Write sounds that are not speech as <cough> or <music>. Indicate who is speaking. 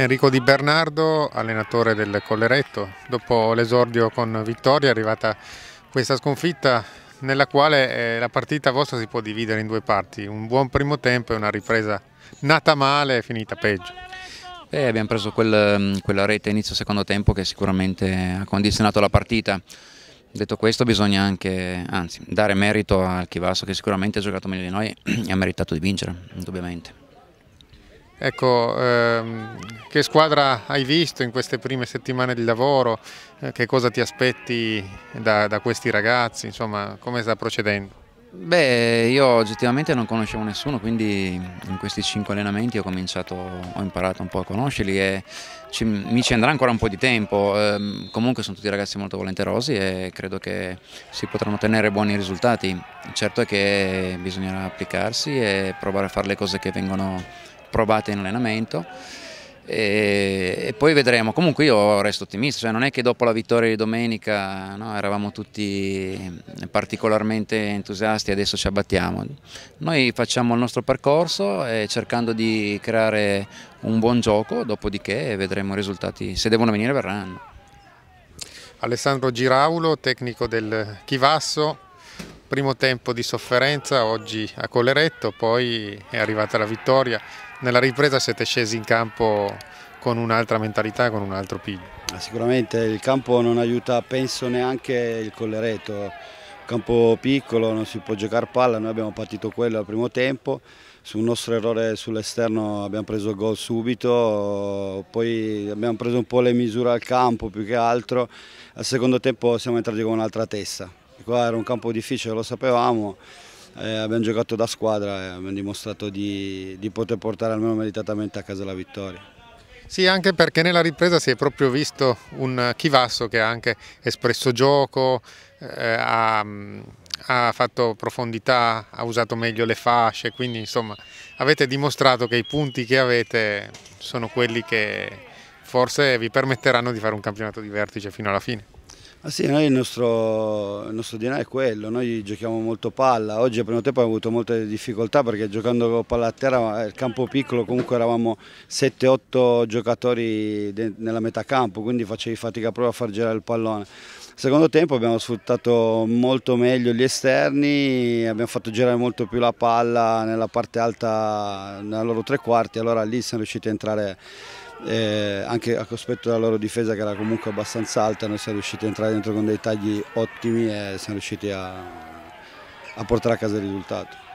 Speaker 1: Enrico Di Bernardo, allenatore del Colleretto, dopo l'esordio con vittoria è arrivata questa sconfitta nella quale eh, la partita vostra si può dividere in due parti, un buon primo tempo e una ripresa
Speaker 2: nata male e finita peggio. Beh, abbiamo preso quel, mm, quella rete inizio secondo tempo che sicuramente ha condizionato la partita. Detto questo bisogna anche, anzi, dare merito al Chivasso che sicuramente ha giocato meglio di noi <clears throat> e ha meritato di vincere, indubbiamente.
Speaker 1: Ecco, ehm, che squadra hai visto in queste prime settimane di lavoro? Eh, che cosa ti aspetti da, da questi ragazzi? Insomma, come sta procedendo?
Speaker 2: Beh, io oggettivamente non conoscevo nessuno, quindi in questi cinque allenamenti ho cominciato, ho imparato un po' a conoscerli e ci, mi ci andrà ancora un po' di tempo. Eh, comunque sono tutti ragazzi molto volenterosi e credo che si potranno ottenere buoni risultati. Certo è che bisognerà applicarsi e provare a fare le cose che vengono provate in allenamento e, poi vedremo. Comunque io resto ottimista, cioè non è che dopo la vittoria di domenica no, eravamo tutti particolarmente entusiasti e adesso ci abbattiamo. Noi facciamo il nostro percorso eh, cercando di creare un buon gioco, dopodiché vedremo i risultati, se devono venire verranno. Alessandro Giraulo, tecnico del Chivasso,
Speaker 1: primo tempo di sofferenza oggi a Colleretto, poi è arrivata la vittoria. Nella ripresa siete scesi in campo con un'altra mentalità, con un altro piglio.
Speaker 3: Sicuramente il campo non aiuta, penso neanche il Colleretto. Campo piccolo, non si può giocare palla, noi abbiamo partito quello al primo tempo, sul nostro errore sull'esterno abbiamo preso il gol subito, poi abbiamo preso un po' le misure al campo più che altro, al secondo tempo siamo entrati con un'altra testa, Qua era un campo difficile, lo sapevamo, eh, abbiamo giocato da squadra e abbiamo dimostrato di, di poter portare almeno meritatamente a casa la vittoria.
Speaker 1: Sì, anche perché nella ripresa si è proprio visto un Chivasso che ha anche espresso gioco, eh, ha, ha, fatto profondità, ha usato meglio le fasce, quindi insomma avete dimostrato che i punti che avete sono quelli che forse vi permetteranno di fare un campionato di vertice fino alla fine.
Speaker 3: Ah sì, noi il nostro, il nostro, DNA è quello, noi giochiamo molto palla, oggi al primo tempo abbiamo avuto molte difficoltà perché giocando con palla a terra, eh, il campo piccolo comunque eravamo 7-8 giocatori nella metà campo, quindi facevi fatica proprio a far girare il pallone. Secondo tempo abbiamo sfruttato molto meglio gli esterni, abbiamo fatto girare molto più la palla nella parte alta, nella loro tre quarti, allora lì siamo riusciti a entrare eh, anche a cospetto della loro difesa che era comunque abbastanza alta, noi siamo riusciti a entrare dentro con dei tagli ottimi e siamo riusciti a, a portare a casa il risultato.